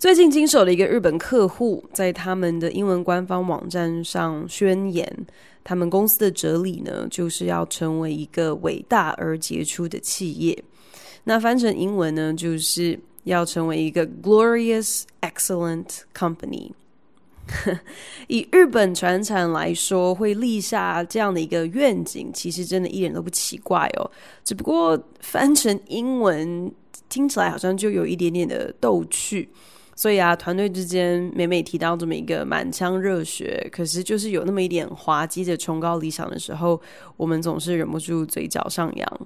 最近经手的一个日本客户，在他们的英文官方网站上宣言，他们公司的哲理呢，就是要成为一个伟大而杰出的企业。那翻成英文呢，就是要成为一个 glorious excellent company。以日本船产来说，会立下这样的一个愿景，其实真的一点都不奇怪哦。只不过翻成英文听起来好像就有一点点的逗趣。所以啊，团队之间每每提到这么一个满腔热血，可是就是有那么一点滑稽的崇高理想的时候，我们总是忍不住嘴角上扬。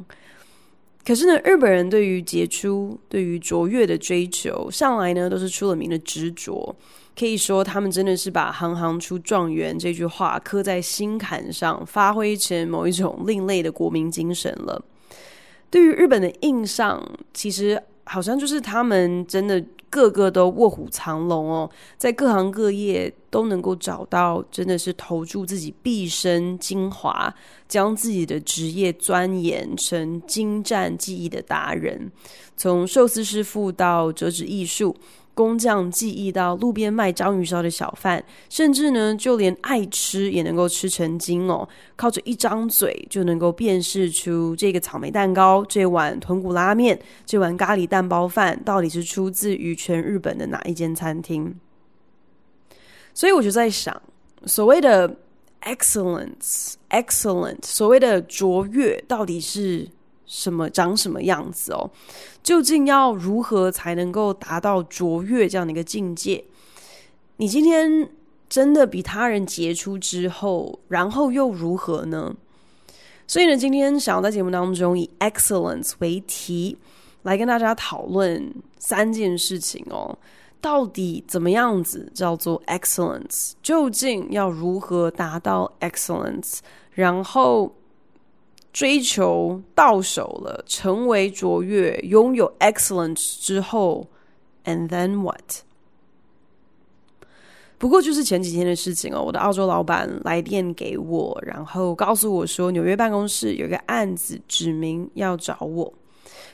可是呢，日本人对于杰出、对于卓越的追求，上来呢都是出了名的执着。可以说，他们真的是把“行行出状元”这句话刻在心坎上，发挥成某一种另类的国民精神了。对于日本的印象，其实。好像就是他们真的个个都卧虎藏龙哦，在各行各业都能够找到，真的是投注自己毕生精华，将自己的职业钻研成精湛技艺的达人，从寿司师傅到折纸艺术。工匠技艺到路边卖章鱼烧的小贩，甚至呢，就连爱吃也能够吃成精哦，靠着一张嘴就能够辨识出这个草莓蛋糕、这碗豚骨拉面、这碗咖喱蛋包饭到底是出自于全日本的哪一间餐厅。所以我就在想，所谓的 excellence、excellent，所谓的卓越，到底是？什么长什么样子哦？究竟要如何才能够达到卓越这样的一个境界？你今天真的比他人杰出之后，然后又如何呢？所以呢，今天想要在节目当中以 excellence 为题来跟大家讨论三件事情哦。到底怎么样子叫做 excellence？究竟要如何达到 excellence？然后。追求到手了，成为卓越，拥有 excellence 之后，and then what？不过就是前几天的事情哦。我的澳洲老板来电给我，然后告诉我说，纽约办公室有一个案子指名要找我，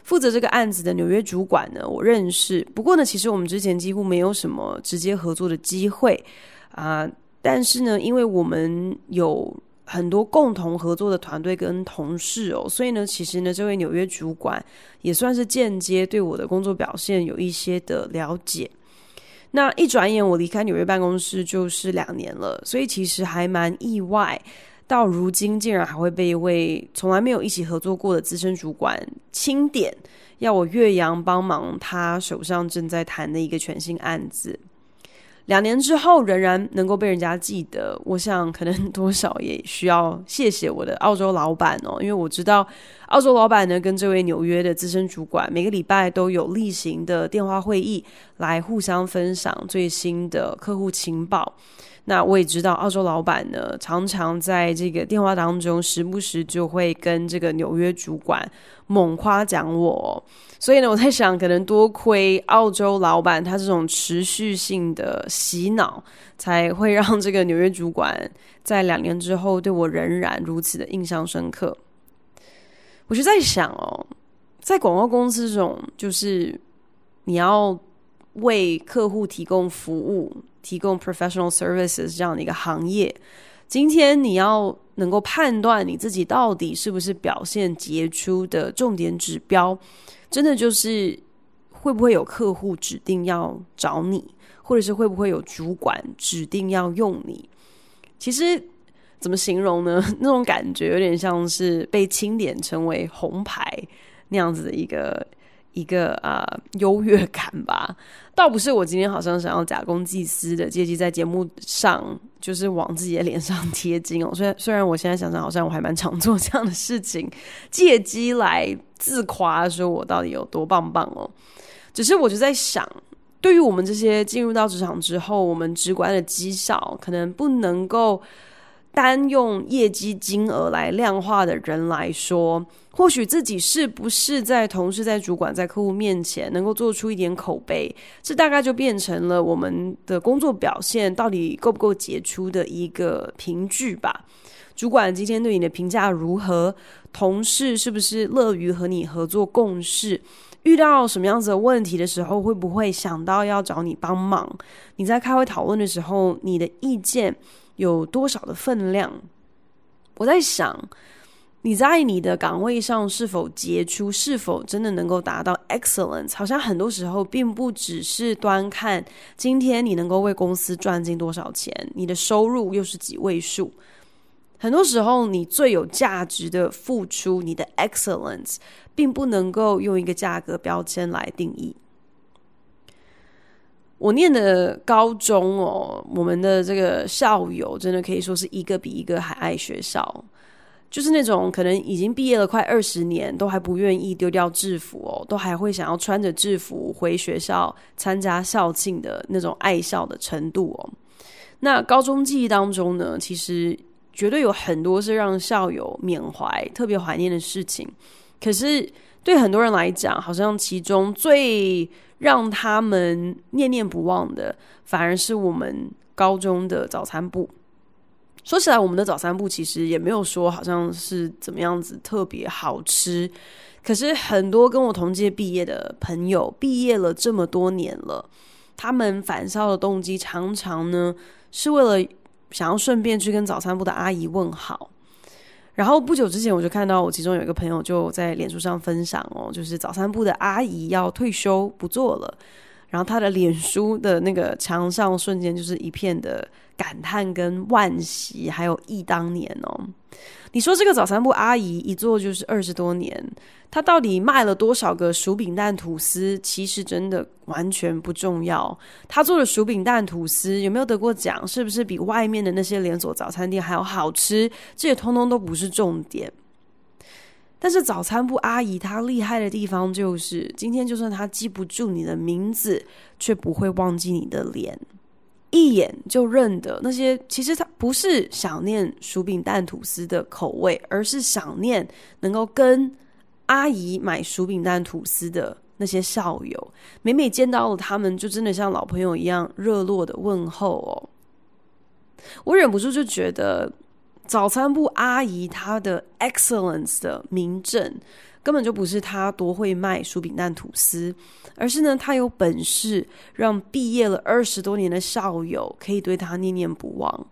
负责这个案子的纽约主管呢，我认识。不过呢，其实我们之前几乎没有什么直接合作的机会啊。但是呢，因为我们有很多共同合作的团队跟同事哦，所以呢，其实呢，这位纽约主管也算是间接对我的工作表现有一些的了解。那一转眼，我离开纽约办公室就是两年了，所以其实还蛮意外，到如今竟然还会被一位从来没有一起合作过的资深主管钦点，要我岳阳帮忙他手上正在谈的一个全新案子。两年之后仍然能够被人家记得，我想可能多少也需要谢谢我的澳洲老板哦，因为我知道。澳洲老板呢，跟这位纽约的资深主管每个礼拜都有例行的电话会议，来互相分享最新的客户情报。那我也知道，澳洲老板呢，常常在这个电话当中，时不时就会跟这个纽约主管猛夸奖我。所以呢，我在想，可能多亏澳洲老板他这种持续性的洗脑，才会让这个纽约主管在两年之后对我仍然如此的印象深刻。我就在想哦，在广告公司这种，就是你要为客户提供服务，提供 professional services 这样的一个行业，今天你要能够判断你自己到底是不是表现杰出的重点指标，真的就是会不会有客户指定要找你，或者是会不会有主管指定要用你？其实。怎么形容呢？那种感觉有点像是被清点成为红牌那样子的一个一个啊优越感吧。倒不是我今天好像想要假公济私的借机在节目上就是往自己的脸上贴金哦。虽然虽然我现在想想，好像我还蛮常做这样的事情，借机来自夸说我到底有多棒棒哦。只是我就在想，对于我们这些进入到职场之后，我们直观的绩效可能不能够。单用业绩金额来量化的人来说，或许自己是不是在同事、在主管、在客户面前能够做出一点口碑？这大概就变成了我们的工作表现到底够不够杰出的一个凭据吧。主管今天对你的评价如何？同事是不是乐于和你合作共事？遇到什么样子的问题的时候，会不会想到要找你帮忙？你在开会讨论的时候，你的意见。有多少的分量？我在想，你在你的岗位上是否杰出，是否真的能够达到 excellence？好像很多时候，并不只是端看今天你能够为公司赚进多少钱，你的收入又是几位数。很多时候，你最有价值的付出，你的 excellence 并不能够用一个价格标签来定义。我念的高中哦，我们的这个校友真的可以说是一个比一个还爱学校，就是那种可能已经毕业了快二十年，都还不愿意丢掉制服哦，都还会想要穿着制服回学校参加校庆的那种爱校的程度哦。那高中记忆当中呢，其实绝对有很多是让校友缅怀、特别怀念的事情。可是对很多人来讲，好像其中最……让他们念念不忘的，反而是我们高中的早餐部。说起来，我们的早餐部其实也没有说好像是怎么样子特别好吃，可是很多跟我同届毕业的朋友，毕业了这么多年了，他们返校的动机常常呢是为了想要顺便去跟早餐部的阿姨问好。然后不久之前，我就看到我其中有一个朋友就在脸书上分享哦，就是早餐部的阿姨要退休不做了，然后她的脸书的那个墙上瞬间就是一片的感叹跟惋喜，还有忆当年哦。你说这个早餐部阿姨一做就是二十多年。他到底卖了多少个薯饼蛋吐司？其实真的完全不重要。他做的薯饼蛋吐司有没有得过奖？是不是比外面的那些连锁早餐店还要好吃？这也通通都不是重点。但是早餐部阿姨她厉害的地方，就是今天就算她记不住你的名字，却不会忘记你的脸，一眼就认得。那些其实她不是想念薯饼蛋吐司的口味，而是想念能够跟。阿姨买薯饼蛋吐司的那些校友，每每见到了他们，就真的像老朋友一样热络的问候哦。我忍不住就觉得，早餐部阿姨她的 excellence 的名正根本就不是她多会卖薯饼蛋吐司，而是呢她有本事让毕业了二十多年的校友可以对她念念不忘。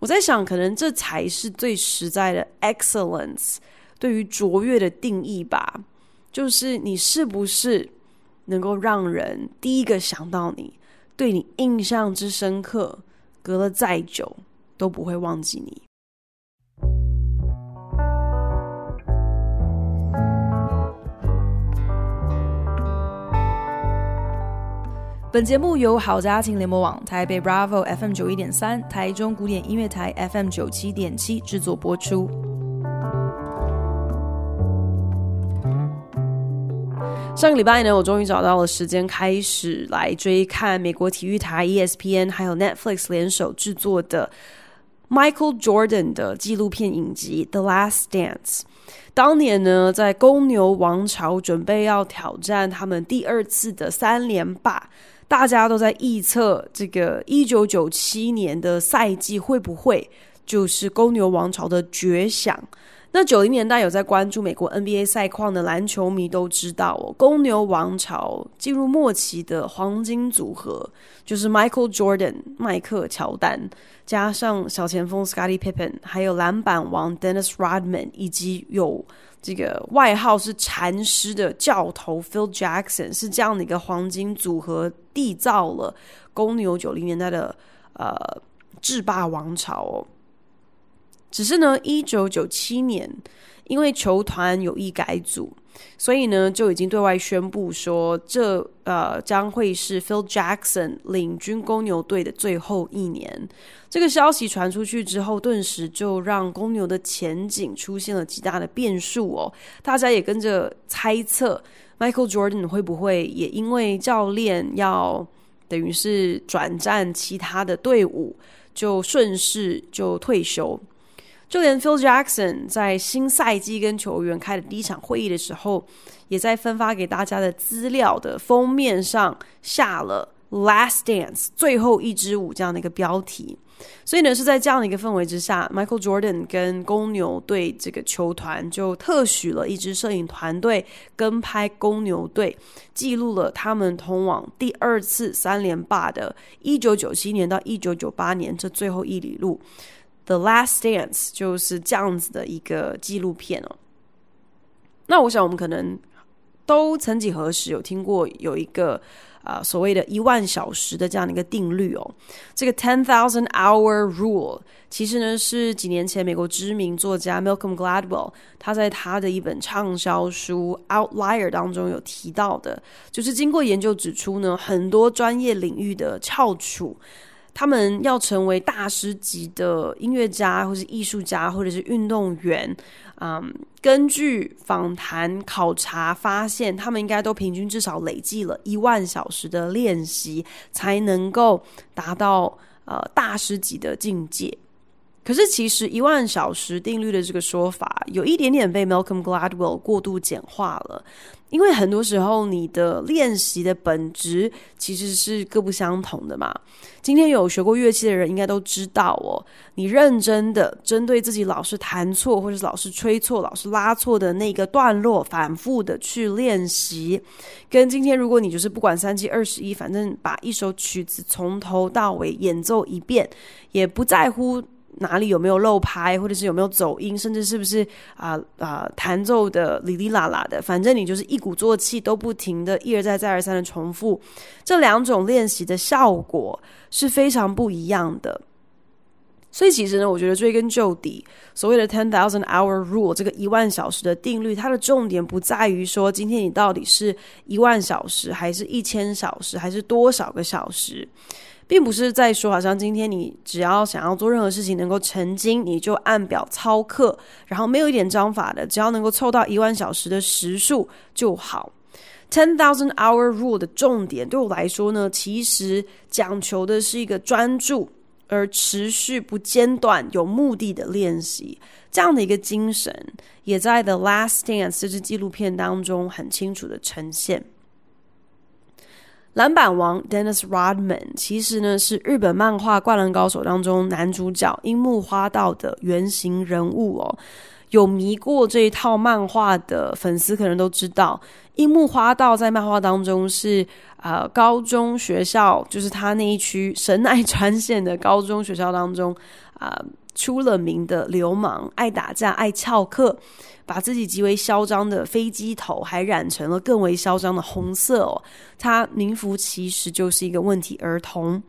我在想，可能这才是最实在的 excellence。对于卓越的定义吧，就是你是不是能够让人第一个想到你，对你印象之深刻，隔了再久都不会忘记你。本节目由好家庭联盟网、台北 Bravo FM 九一点三、台中古典音乐台 FM 九七点七制作播出。上个礼拜呢，我终于找到了时间，开始来追看美国体育台 ESPN 还有 Netflix 联手制作的 Michael Jordan 的纪录片影集《The Last Dance》。当年呢，在公牛王朝准备要挑战他们第二次的三连霸，大家都在预测这个一九九七年的赛季会不会就是公牛王朝的绝响。那九零年代有在关注美国 NBA 赛况的篮球迷都知道哦，公牛王朝进入末期的黄金组合，就是 Michael Jordan、迈克乔丹，加上小前锋 Scottie Pippen，还有篮板王 Dennis Rodman，以及有这个外号是禅师的教头 Phil Jackson，是这样的一个黄金组合，缔造了公牛九零年代的呃制霸王朝哦。只是呢，一九九七年，因为球团有意改组，所以呢就已经对外宣布说，这呃将会是 Phil Jackson 领军公牛队的最后一年。这个消息传出去之后，顿时就让公牛的前景出现了极大的变数哦。大家也跟着猜测，Michael Jordan 会不会也因为教练要等于是转战其他的队伍，就顺势就退休。就连 Phil Jackson 在新赛季跟球员开的第一场会议的时候，也在分发给大家的资料的封面上下了 “Last Dance”（ 最后一支舞）这样的一个标题。所以呢，是在这样的一个氛围之下，Michael Jordan 跟公牛队这个球团就特许了一支摄影团队跟拍公牛队，记录了他们通往第二次三连霸的1997年到1998年这最后一里路。The Last Dance 就是这样子的一个纪录片哦。那我想我们可能都曾几何时有听过有一个啊所谓的一万小时的这样的一个定律哦。这个 Ten Thousand Hour Rule 其实呢是几年前美国知名作家 Malcolm Gladwell 他在他的一本畅销书《Outlier》当中有提到的，就是经过研究指出呢，很多专业领域的翘楚。他们要成为大师级的音乐家，或是艺术家，或者是运动员，嗯，根据访谈考察发现，他们应该都平均至少累计了一万小时的练习，才能够达到呃大师级的境界。可是，其实一万小时定律的这个说法有一点点被 Malcolm Gladwell 过度简化了，因为很多时候你的练习的本质其实是各不相同的嘛。今天有学过乐器的人应该都知道哦，你认真的针对自己老是弹错或者老是吹错、老是拉错的那个段落，反复的去练习，跟今天如果你就是不管三七二十一，反正把一首曲子从头到尾演奏一遍，也不在乎。哪里有没有漏拍，或者是有没有走音，甚至是不是啊啊弹奏的哩哩啦啦的，反正你就是一鼓作气，都不停的，一而再再而三的重复。这两种练习的效果是非常不一样的。所以其实呢，我觉得追根究底，所谓的 ten thousand hour rule 这个一万小时的定律，它的重点不在于说今天你到底是一万小时，还是一千小时，还是多少个小时。并不是在说，好像今天你只要想要做任何事情能够成精，你就按表操课，然后没有一点章法的，只要能够凑到一万小时的时数就好。Ten thousand hour rule 的重点，对我来说呢，其实讲求的是一个专注而持续不间断、有目的的练习这样的一个精神，也在 The Last Dance 这支纪录片当中很清楚的呈现。篮板王 Dennis Rodman 其实呢是日本漫画《灌篮高手》当中男主角樱木花道的原型人物哦。有迷过这一套漫画的粉丝可能都知道，樱木花道在漫画当中是啊，高中学校就是他那一区神奈川县的高中学校当中啊。出了名的流氓，爱打架，爱翘课，把自己极为嚣张的飞机头还染成了更为嚣张的红色哦。他名副其实就是一个问题儿童。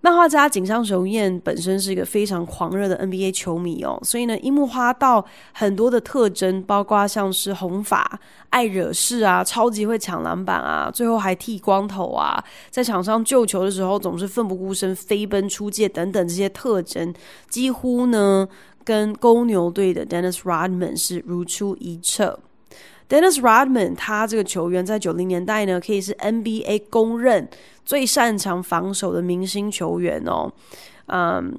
漫画家井上雄彦本身是一个非常狂热的 NBA 球迷哦，所以呢，樱木花道很多的特征，包括像是红发、爱惹事啊、超级会抢篮板啊、最后还剃光头啊，在场上救球的时候总是奋不顾身、飞奔出界等等这些特征，几乎呢跟公牛队的 Dennis Rodman 是如出一辙。Dennis Rodman，他这个球员在九零年代呢，可以是 NBA 公认最擅长防守的明星球员哦。嗯，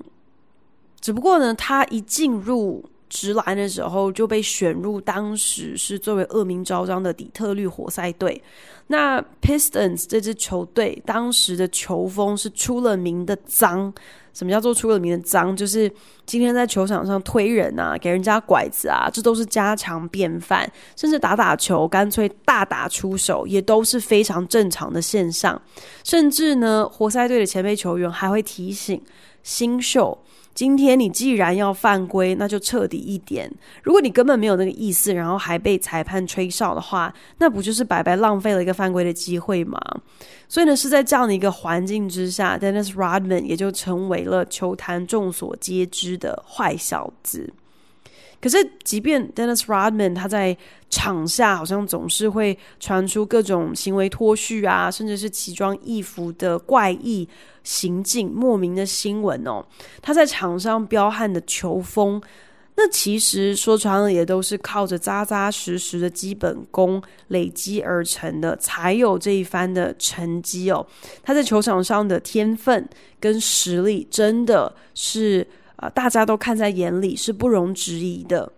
只不过呢，他一进入直篮的时候就被选入当时是最为恶名昭彰的底特律活塞队。那 Pistons 这支球队当时的球风是出了名的脏。什么叫做出了名的脏？就是今天在球场上推人啊，给人家拐子啊，这都是家常便饭；甚至打打球，干脆大打出手，也都是非常正常的现象。甚至呢，活塞队的前辈球员还会提醒新秀。今天你既然要犯规，那就彻底一点。如果你根本没有那个意思，然后还被裁判吹哨的话，那不就是白白浪费了一个犯规的机会吗？所以呢，是在这样的一个环境之下，Dennis Rodman 也就成为了球坛众所皆知的坏小子。可是，即便 Dennis Rodman 他在场下好像总是会传出各种行为脱序啊，甚至是奇装异服的怪异。行径莫名的新闻哦，他在场上彪悍的球风，那其实说穿了也都是靠着扎扎实实的基本功累积而成的，才有这一番的成绩哦。他在球场上的天分跟实力，真的是啊，大家都看在眼里，是不容置疑的。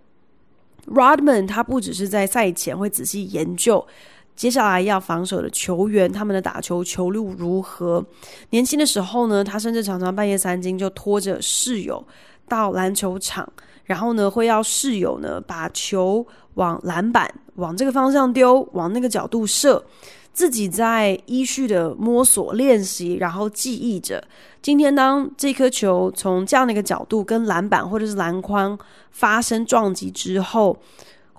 Rodman 他不只是在赛前会仔细研究。接下来要防守的球员，他们的打球球路如何？年轻的时候呢，他甚至常常半夜三更就拖着室友到篮球场，然后呢，会要室友呢把球往篮板往这个方向丢，往那个角度射，自己在依序的摸索练习，然后记忆着。今天当这颗球从这样的一个角度跟篮板或者是篮筐发生撞击之后。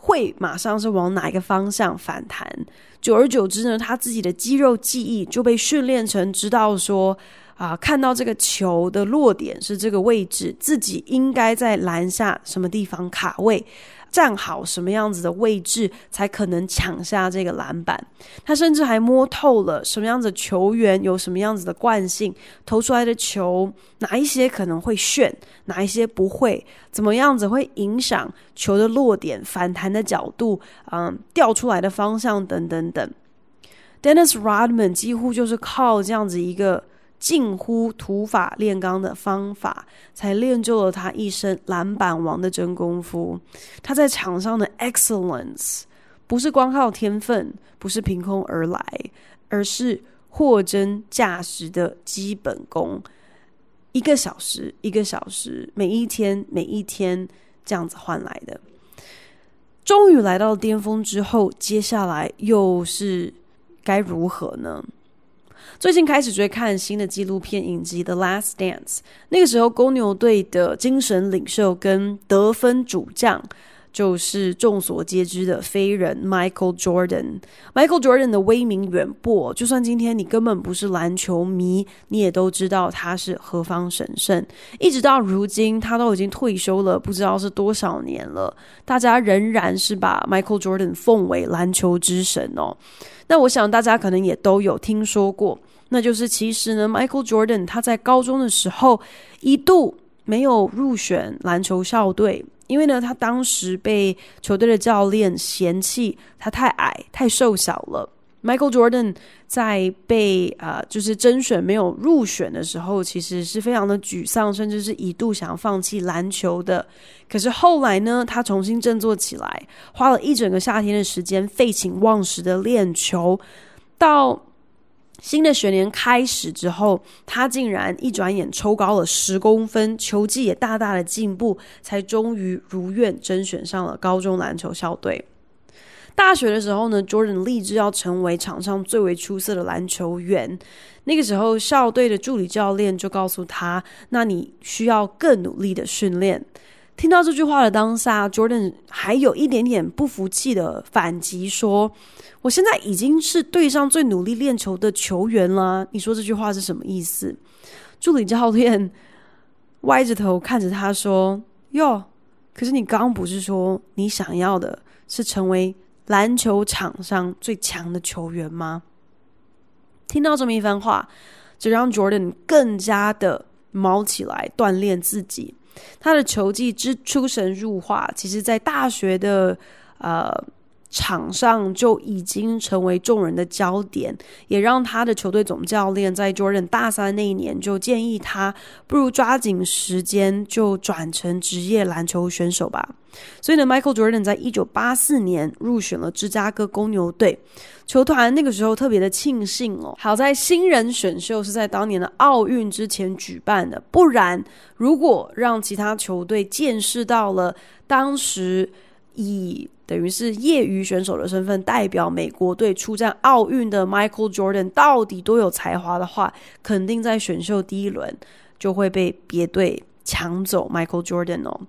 会马上是往哪一个方向反弹？久而久之呢，他自己的肌肉记忆就被训练成知道说啊，看到这个球的落点是这个位置，自己应该在篮下什么地方卡位。站好什么样子的位置才可能抢下这个篮板？他甚至还摸透了什么样子球员有什么样子的惯性，投出来的球哪一些可能会炫，哪一些不会，怎么样子会影响球的落点、反弹的角度、嗯，掉出来的方向等等等。Dennis Rodman 几乎就是靠这样子一个。近乎土法炼钢的方法，才练就了他一身篮板王的真功夫。他在场上的 excellence 不是光靠天分，不是凭空而来，而是货真价实的基本功。一个小时，一个小时，每一天，每一天，这样子换来的。终于来到巅峰之后，接下来又是该如何呢？最近开始追看新的纪录片影集《The Last Dance》。那个时候，公牛队的精神领袖跟得分主将，就是众所皆知的飞人 Michael Jordan。Michael Jordan 的威名远播，就算今天你根本不是篮球迷，你也都知道他是何方神圣。一直到如今，他都已经退休了，不知道是多少年了，大家仍然是把 Michael Jordan 奉为篮球之神哦。那我想大家可能也都有听说过，那就是其实呢，Michael Jordan 他在高中的时候一度没有入选篮球校队，因为呢，他当时被球队的教练嫌弃他太矮、太瘦小了。Michael Jordan 在被啊，就是征选没有入选的时候，其实是非常的沮丧，甚至是一度想要放弃篮球的。可是后来呢，他重新振作起来，花了一整个夏天的时间废寝忘食的练球。到新的学年开始之后，他竟然一转眼抽高了十公分，球技也大大的进步，才终于如愿征选上了高中篮球校队。大学的时候呢，Jordan 立志要成为场上最为出色的篮球员。那个时候，校队的助理教练就告诉他：“那你需要更努力的训练。”听到这句话的当下，Jordan 还有一点点不服气的反击说：“我现在已经是队上最努力练球的球员了，你说这句话是什么意思？”助理教练歪着头看着他说：“哟，可是你刚不是说你想要的是成为？”篮球场上最强的球员吗？听到这么一番话，这让 Jordan 更加的毛起来，锻炼自己。他的球技之出神入化，其实，在大学的呃。场上就已经成为众人的焦点，也让他的球队总教练在 Jordan 大三那一年就建议他，不如抓紧时间就转成职业篮球选手吧。所以呢，Michael Jordan 在一九八四年入选了芝加哥公牛队球团，那个时候特别的庆幸哦。好在新人选秀是在当年的奥运之前举办的，不然如果让其他球队见识到了当时以。等于是业余选手的身份代表美国队出战奥运的 Michael Jordan 到底多有才华的话，肯定在选秀第一轮就会被别队抢走 Michael Jordan 哦。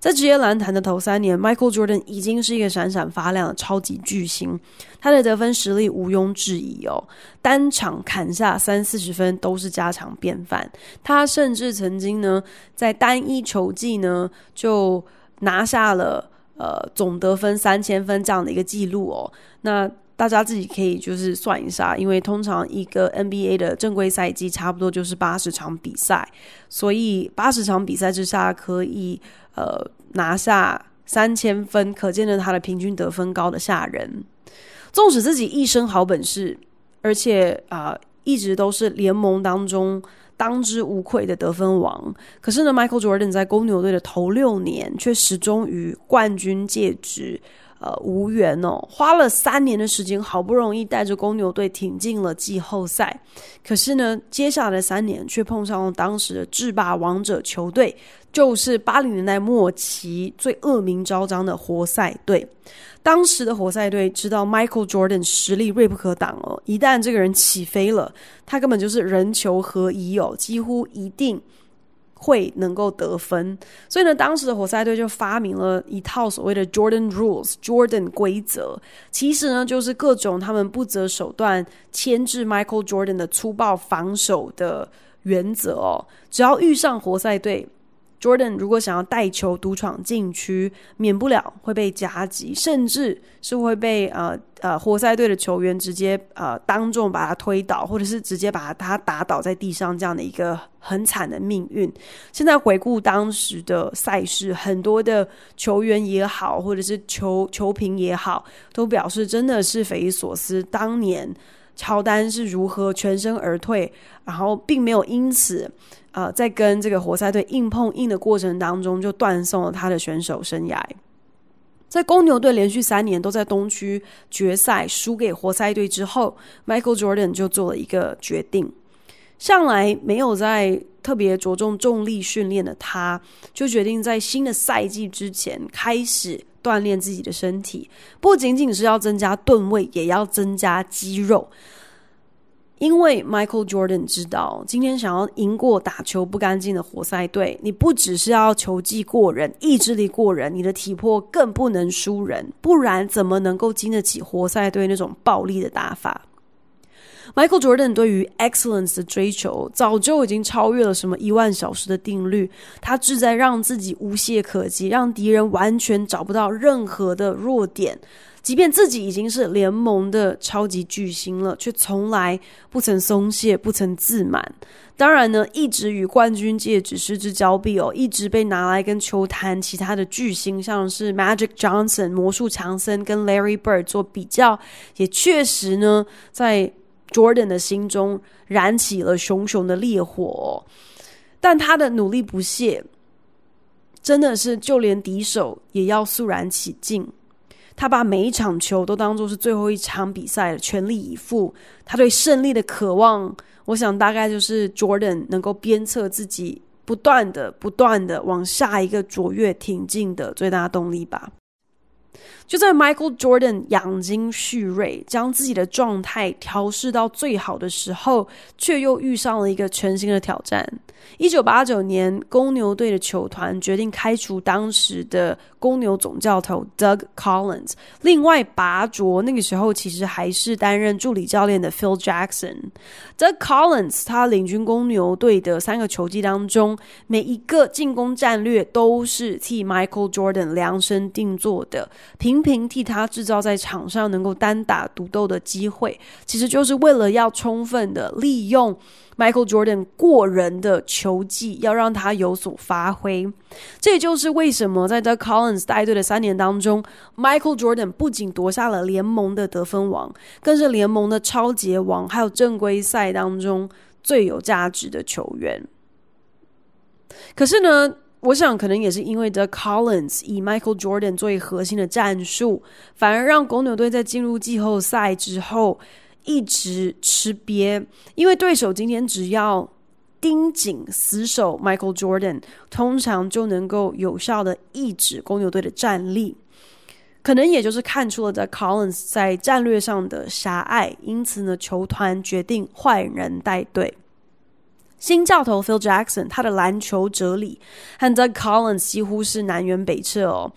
在职业篮坛的头三年，Michael Jordan 已经是一个闪闪发亮的超级巨星，他的得分实力毋庸置疑哦，单场砍下三四十分都是家常便饭。他甚至曾经呢，在单一球季呢就拿下了。呃，总得分三千分这样的一个记录哦，那大家自己可以就是算一下，因为通常一个 NBA 的正规赛季差不多就是八十场比赛，所以八十场比赛之下可以呃拿下三千分，可见得他的平均得分高的吓人。纵使自己一身好本事，而且啊一直都是联盟当中。当之无愧的得分王，可是呢，Michael Jordan 在公牛队的头六年却始终与冠军戒指。呃，无缘哦，花了三年的时间，好不容易带着公牛队挺进了季后赛，可是呢，接下来的三年却碰上了当时的制霸王者球队，就是八零年代末期最恶名昭彰的活塞队。当时的活塞队知道 Michael Jordan 实力锐不可挡哦，一旦这个人起飞了，他根本就是人球合一哦，几乎一定。会能够得分，所以呢，当时的活塞队就发明了一套所谓的 Jordan Rules（Jordan 规则），其实呢，就是各种他们不择手段牵制 Michael Jordan 的粗暴防守的原则哦。只要遇上活塞队。Jordan 如果想要带球独闯禁区，免不了会被夹击，甚至是会被呃呃活塞队的球员直接呃当众把他推倒，或者是直接把他打倒在地上，这样的一个很惨的命运。现在回顾当时的赛事，很多的球员也好，或者是球球评也好，都表示真的是匪夷所思，当年。乔丹是如何全身而退，然后并没有因此啊，在跟这个活塞队硬碰硬的过程当中就断送了他的选手生涯。在公牛队连续三年都在东区决赛输给活塞队之后，Michael Jordan 就做了一个决定。向来没有在特别着重重力训练的他，就决定在新的赛季之前开始。锻炼自己的身体，不仅仅是要增加吨位，也要增加肌肉。因为 Michael Jordan 知道，今天想要赢过打球不干净的活塞队，你不只是要球技过人、意志力过人，你的体魄更不能输人，不然怎么能够经得起活塞队那种暴力的打法？Michael Jordan 对于 excellence 的追求，早就已经超越了什么一万小时的定律。他志在让自己无懈可击，让敌人完全找不到任何的弱点。即便自己已经是联盟的超级巨星了，却从来不曾松懈，不曾自满。当然呢，一直与冠军戒指失之交臂哦，一直被拿来跟球坛其他的巨星，像是 Magic Johnson、魔术强森跟 Larry Bird 做比较，也确实呢，在。Jordan 的心中燃起了熊熊的烈火，但他的努力不懈，真的是就连敌手也要肃然起敬。他把每一场球都当做是最后一场比赛，全力以赴。他对胜利的渴望，我想大概就是 Jordan 能够鞭策自己不断的、不断的往下一个卓越挺进的最大动力吧。就在 Michael Jordan 养精蓄锐，将自己的状态调试到最好的时候，却又遇上了一个全新的挑战。一九八九年，公牛队的球团决定开除当时的公牛总教头 Doug Collins，另外拔擢那个时候其实还是担任助理教练的 Phil Jackson。Doug Collins 他领军公牛队的三个球季当中，每一个进攻战略都是替 Michael Jordan 量身定做的，频频替他制造在场上能够单打独斗的机会，其实就是为了要充分的利用。Michael Jordan 过人的球技要让他有所发挥，这也就是为什么在 The Collins 带队的三年当中，Michael Jordan 不仅夺下了联盟的得分王，更是联盟的超级王，还有正规赛当中最有价值的球员。可是呢，我想可能也是因为 The Collins 以 Michael Jordan 作为核心的战术，反而让公牛队在进入季后赛之后。一直吃瘪，因为对手今天只要盯紧死守 Michael Jordan，通常就能够有效的抑制公牛队的战力。可能也就是看出了在 Collins 在战略上的狭隘，因此呢，球团决定换人带队。新教头 Phil Jackson 他的篮球哲理和 Doug Collins 几乎是南辕北辙哦。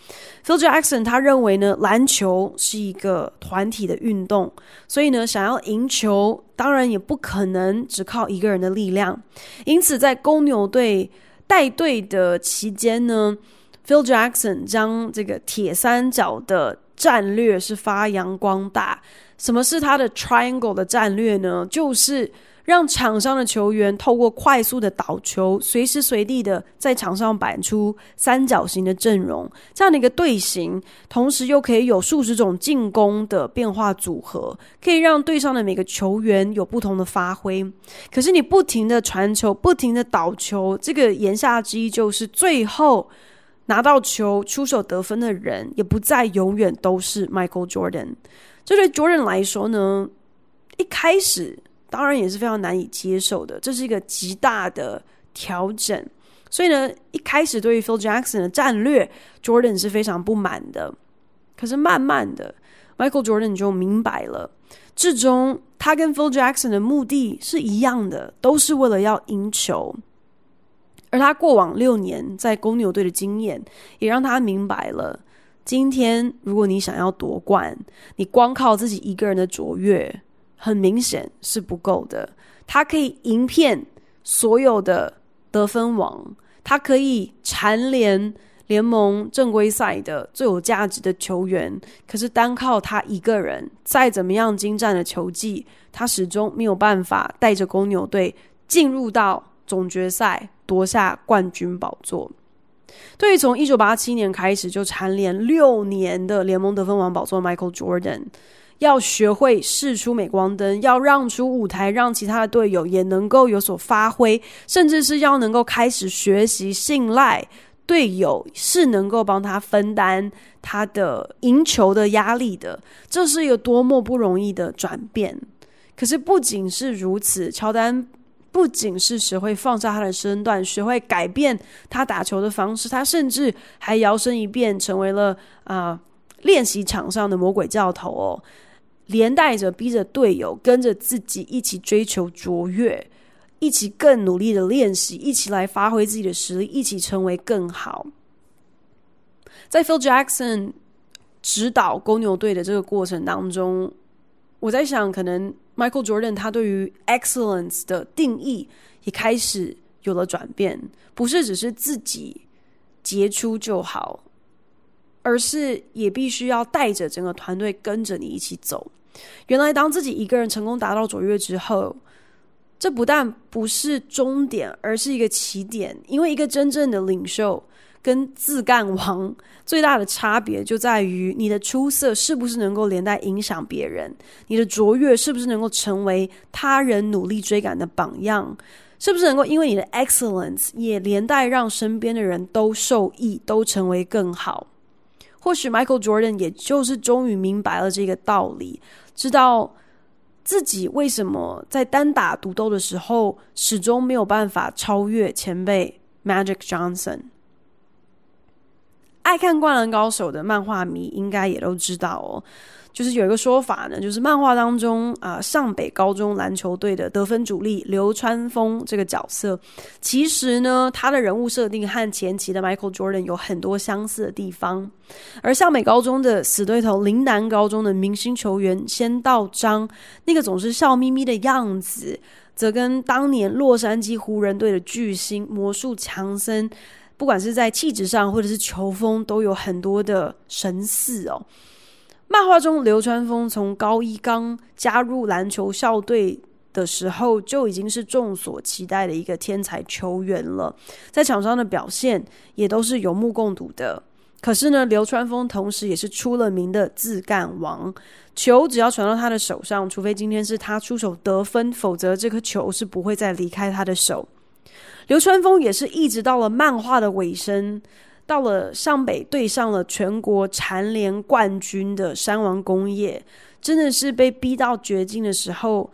Phil Jackson 他认为呢，篮球是一个团体的运动，所以呢，想要赢球，当然也不可能只靠一个人的力量。因此，在公牛队带队的期间呢，Phil Jackson 将这个铁三角的战略是发扬光大。什么是他的 Triangle 的战略呢？就是。让场上的球员透过快速的倒球，随时随地的在场上摆出三角形的阵容，这样的一个队形，同时又可以有数十种进攻的变化组合，可以让队上的每个球员有不同的发挥。可是你不停的传球，不停的倒球，这个言下之意就是，最后拿到球、出手得分的人，也不再永远都是 Michael Jordan。这对 Jordan 来说呢，一开始。当然也是非常难以接受的，这是一个极大的调整。所以呢，一开始对于 Phil Jackson 的战略，Jordan 是非常不满的。可是慢慢的，Michael Jordan 就明白了，至终他跟 Phil Jackson 的目的是一样的，都是为了要赢球。而他过往六年在公牛队的经验，也让他明白了，今天如果你想要夺冠，你光靠自己一个人的卓越。很明显是不够的，他可以赢遍所有的得分王，他可以蝉联联盟正规赛的最有价值的球员。可是单靠他一个人，再怎么样精湛的球技，他始终没有办法带着公牛队进入到总决赛，夺下冠军宝座。对于从一九八七年开始就蝉联六年的联盟得分王宝座，Michael Jordan。要学会释出镁光灯，要让出舞台，让其他的队友也能够有所发挥，甚至是要能够开始学习信赖队友，是能够帮他分担他的赢球的压力的。这是一个多么不容易的转变！可是不仅是如此，乔丹不仅是学会放下他的身段，学会改变他打球的方式，他甚至还摇身一变成为了啊，练习场上的魔鬼教头哦。连带着逼着队友跟着自己一起追求卓越，一起更努力的练习，一起来发挥自己的实力，一起成为更好。在 Phil Jackson 指导公牛队的这个过程当中，我在想，可能 Michael Jordan 他对于 excellence 的定义，也开始有了转变，不是只是自己杰出就好。而是也必须要带着整个团队跟着你一起走。原来，当自己一个人成功达到卓越之后，这不但不是终点，而是一个起点。因为一个真正的领袖跟自干王最大的差别就在于，你的出色是不是能够连带影响别人？你的卓越是不是能够成为他人努力追赶的榜样？是不是能够因为你的 excellence 也连带让身边的人都受益，都成为更好？或许 Michael Jordan 也就是终于明白了这个道理，知道自己为什么在单打独斗的时候始终没有办法超越前辈 Magic Johnson。爱看《灌篮高手》的漫画迷应该也都知道哦。就是有一个说法呢，就是漫画当中啊，上北高中篮球队的得分主力流川枫这个角色，其实呢，他的人物设定和前期的 Michael Jordan 有很多相似的地方。而向北高中的死对头陵南高中的明星球员仙道章，那个总是笑眯眯的样子，则跟当年洛杉矶湖人队的巨星魔术强森，不管是在气质上或者是球风，都有很多的神似哦。漫画中，流川枫从高一刚加入篮球校队的时候，就已经是众所期待的一个天才球员了。在场上的表现也都是有目共睹的。可是呢，流川枫同时也是出了名的自干王，球只要传到他的手上，除非今天是他出手得分，否则这颗球是不会再离开他的手。流川枫也是一直到了漫画的尾声。到了上北对上了全国蝉联冠军的山王工业，真的是被逼到绝境的时候，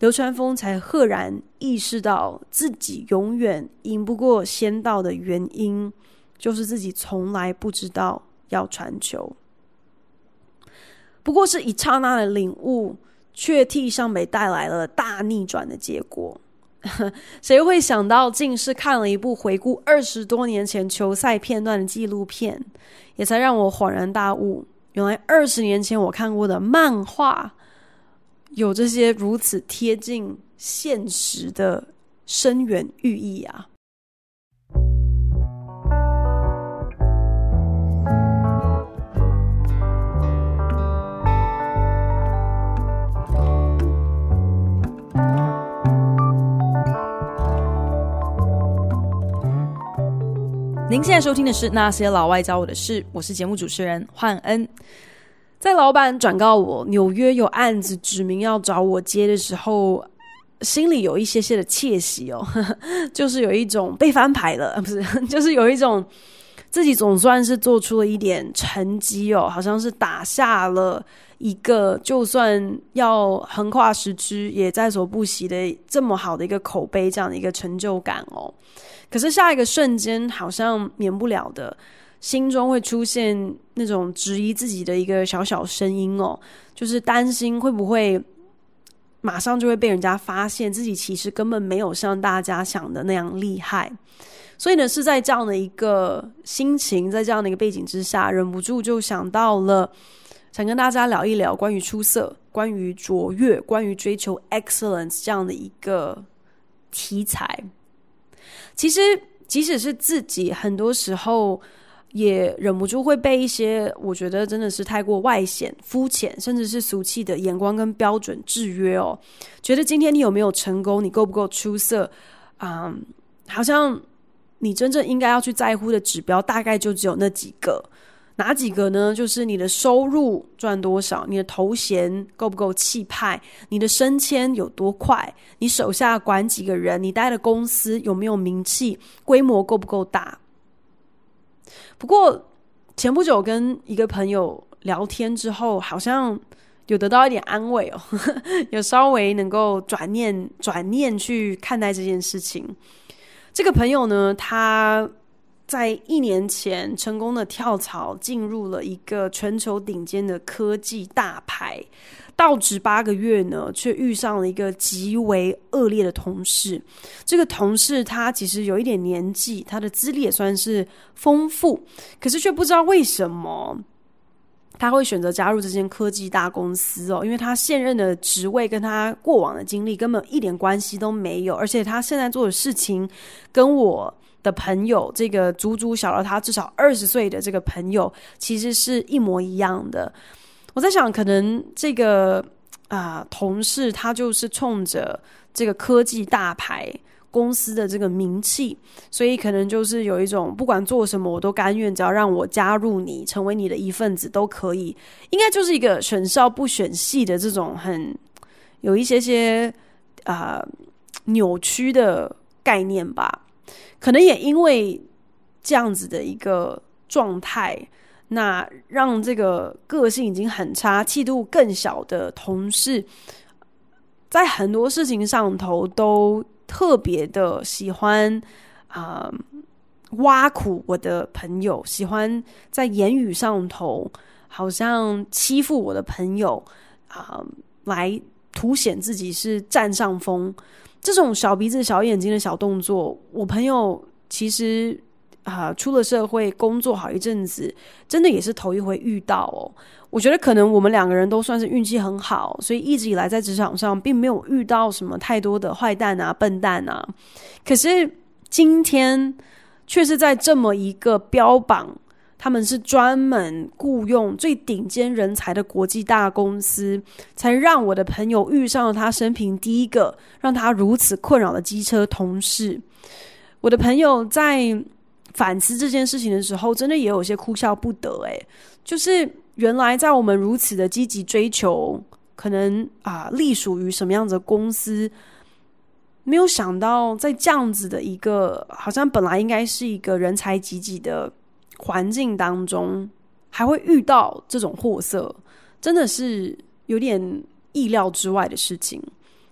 流川枫才赫然意识到自己永远赢不过仙道的原因，就是自己从来不知道要传球。不过是一刹那的领悟，却替上北带来了大逆转的结果。谁会想到，竟是看了一部回顾二十多年前球赛片段的纪录片，也才让我恍然大悟，原来二十年前我看过的漫画，有这些如此贴近现实的深远寓意啊！您现在收听的是《那些老外教我的事》，我是节目主持人焕恩。在老板转告我纽约有案子指名要找我接的时候，心里有一些些的窃喜哦，就是有一种被翻牌了，不是，就是有一种自己总算是做出了一点成绩哦，好像是打下了一个就算要横跨时区也在所不惜的这么好的一个口碑，这样的一个成就感哦。可是下一个瞬间，好像免不了的，心中会出现那种质疑自己的一个小小声音哦，就是担心会不会马上就会被人家发现自己其实根本没有像大家想的那样厉害。所以呢，是在这样的一个心情，在这样的一个背景之下，忍不住就想到了，想跟大家聊一聊关于出色、关于卓越、关于追求 excellence 这样的一个题材。其实，即使是自己，很多时候也忍不住会被一些我觉得真的是太过外显、肤浅，甚至是俗气的眼光跟标准制约哦。觉得今天你有没有成功，你够不够出色，嗯，好像你真正应该要去在乎的指标，大概就只有那几个。哪几个呢？就是你的收入赚多少，你的头衔够不够气派，你的升迁有多快，你手下管几个人，你待的公司有没有名气，规模够不够大？不过前不久跟一个朋友聊天之后，好像有得到一点安慰哦，有稍微能够转念转念去看待这件事情。这个朋友呢，他。在一年前成功的跳槽进入了一个全球顶尖的科技大牌，倒职八个月呢，却遇上了一个极为恶劣的同事。这个同事他其实有一点年纪，他的资历也算是丰富，可是却不知道为什么他会选择加入这间科技大公司哦，因为他现任的职位跟他过往的经历根本一点关系都没有，而且他现在做的事情跟我。的朋友，这个足足小了他至少二十岁的这个朋友，其实是一模一样的。我在想，可能这个啊同事他就是冲着这个科技大牌公司的这个名气，所以可能就是有一种不管做什么我都甘愿，只要让我加入你，成为你的一份子都可以。应该就是一个选校不选系的这种很有一些些啊扭曲的概念吧。可能也因为这样子的一个状态，那让这个个性已经很差、气度更小的同事，在很多事情上头都特别的喜欢啊挖苦我的朋友，喜欢在言语上头好像欺负我的朋友啊，来凸显自己是占上风。这种小鼻子小眼睛的小动作，我朋友其实啊，出了社会工作好一阵子，真的也是头一回遇到。哦。我觉得可能我们两个人都算是运气很好，所以一直以来在职场上并没有遇到什么太多的坏蛋啊、笨蛋啊。可是今天却是在这么一个标榜。他们是专门雇佣最顶尖人才的国际大公司，才让我的朋友遇上了他生平第一个让他如此困扰的机车同事。我的朋友在反思这件事情的时候，真的也有些哭笑不得。诶，就是原来在我们如此的积极追求，可能啊，隶属于什么样的公司，没有想到在这样子的一个，好像本来应该是一个人才济济的。环境当中还会遇到这种货色，真的是有点意料之外的事情。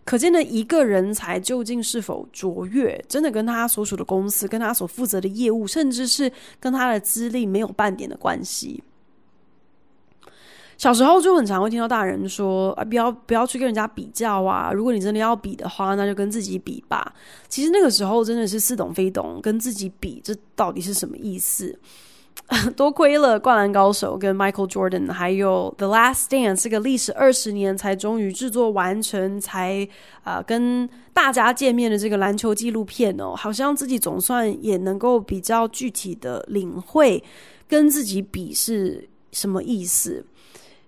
可见呢，一个人才究竟是否卓越，真的跟他所属的公司、跟他所负责的业务，甚至是跟他的资历没有半点的关系。小时候就很常会听到大人说：“啊，不要不要去跟人家比较啊！如果你真的要比的话，那就跟自己比吧。”其实那个时候真的是似懂非懂，跟自己比，这到底是什么意思？多亏了《灌篮高手》跟 Michael Jordan，还有《The Last Dance》这个历史二十年才终于制作完成才啊跟大家见面的这个篮球纪录片哦，好像自己总算也能够比较具体的领会跟自己比是什么意思。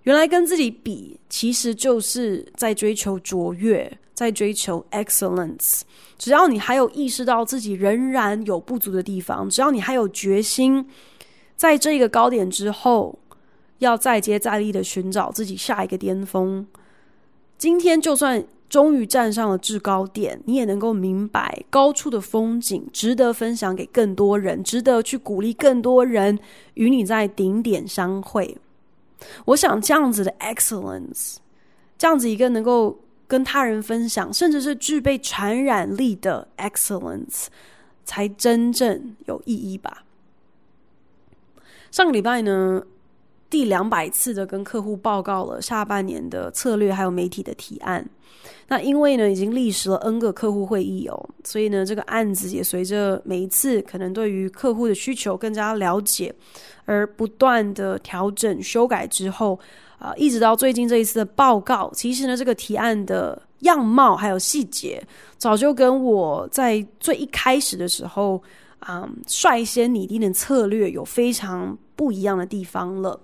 原来跟自己比，其实就是在追求卓越，在追求 excellence。只要你还有意识到自己仍然有不足的地方，只要你还有决心。在这个高点之后，要再接再厉的寻找自己下一个巅峰。今天就算终于站上了制高点，你也能够明白高处的风景值得分享给更多人，值得去鼓励更多人与你在顶点相会。我想，这样子的 excellence，这样子一个能够跟他人分享，甚至是具备传染力的 excellence，才真正有意义吧。上个礼拜呢，第两百次的跟客户报告了下半年的策略还有媒体的提案。那因为呢，已经历时了 N 个客户会议哦，所以呢，这个案子也随着每一次可能对于客户的需求更加了解，而不断的调整修改之后啊，一直到最近这一次的报告，其实呢，这个提案的样貌还有细节，早就跟我在最一开始的时候啊，率先拟定的策略有非常。不一样的地方了，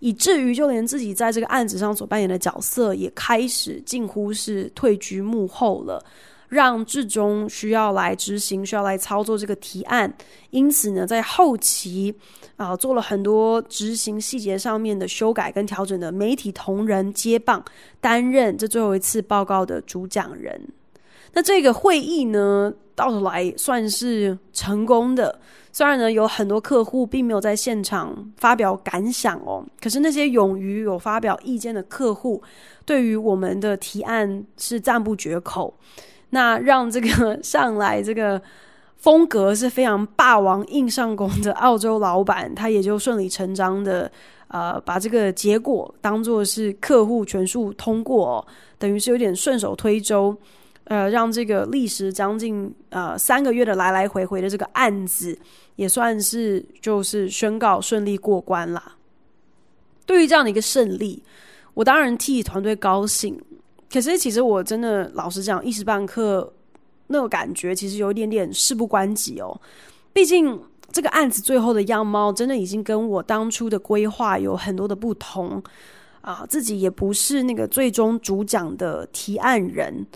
以至于就连自己在这个案子上所扮演的角色也开始近乎是退居幕后了，让志终需要来执行、需要来操作这个提案。因此呢，在后期啊做了很多执行细节上面的修改跟调整的媒体同仁接棒担任这最后一次报告的主讲人。那这个会议呢，到头来算是成功的。虽然呢，有很多客户并没有在现场发表感想哦，可是那些勇于有发表意见的客户，对于我们的提案是赞不绝口。那让这个上来这个风格是非常霸王硬上弓的澳洲老板，他也就顺理成章的呃，把这个结果当做是客户全数通过，等于是有点顺手推舟。呃，让这个历时将近呃三个月的来来回回的这个案子，也算是就是宣告顺利过关啦。对于这样的一个胜利，我当然替团队高兴。可是，其实我真的老实讲，一时半刻那个感觉，其实有一点点事不关己哦。毕竟这个案子最后的样貌，真的已经跟我当初的规划有很多的不同啊。自己也不是那个最终主讲的提案人。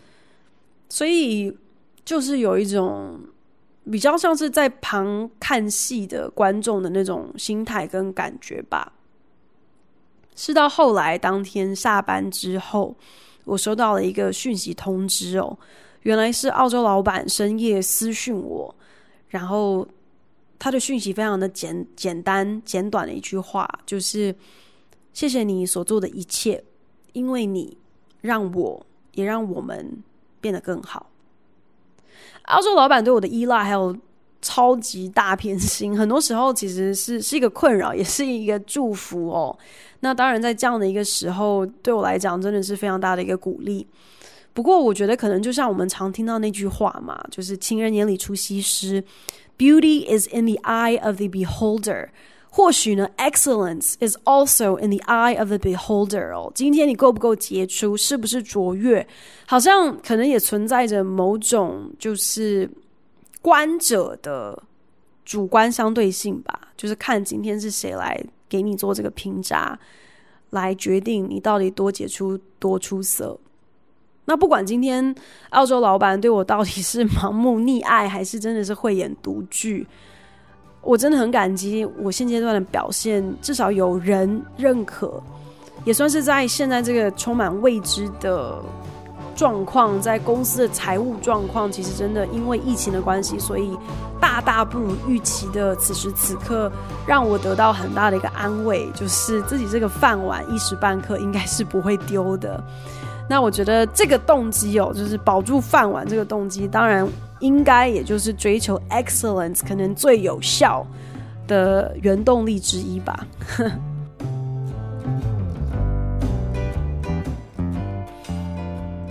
所以，就是有一种比较像是在旁看戏的观众的那种心态跟感觉吧。是到后来当天下班之后，我收到了一个讯息通知哦，原来是澳洲老板深夜私讯我，然后他的讯息非常的简简单简短的一句话，就是谢谢你所做的一切，因为你让我也让我们。变得更好。澳洲老板对我的依赖，还有超级大偏心，很多时候其实是是一个困扰，也是一个祝福哦。那当然，在这样的一个时候，对我来讲真的是非常大的一个鼓励。不过，我觉得可能就像我们常听到那句话嘛，就是“情人眼里出西施 ”，Beauty is in the eye of the beholder。或许呢，excellence is also in the eye of the beholder。哦，今天你够不够杰出，是不是卓越？好像可能也存在着某种就是观者的主观相对性吧，就是看今天是谁来给你做这个评价，来决定你到底多杰出、多出色。那不管今天澳洲老板对我到底是盲目溺爱，还是真的是慧眼独具。我真的很感激我现阶段的表现，至少有人认可，也算是在现在这个充满未知的状况，在公司的财务状况，其实真的因为疫情的关系，所以大大不如预期的。此时此刻，让我得到很大的一个安慰，就是自己这个饭碗一时半刻应该是不会丢的。那我觉得这个动机哦，就是保住饭碗这个动机，当然。应该也就是追求 excellence 可能最有效的原动力之一吧。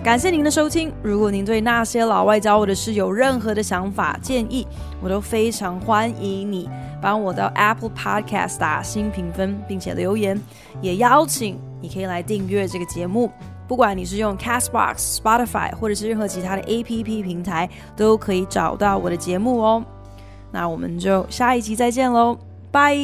感谢您的收听，如果您对那些老外教我的事有任何的想法建议，我都非常欢迎你帮我到 Apple Podcast 打新评分，并且留言，也邀请你可以来订阅这个节目。不管你是用 Castbox、Spotify，或者是任何其他的 APP 平台，都可以找到我的节目哦。那我们就下一集再见喽，拜。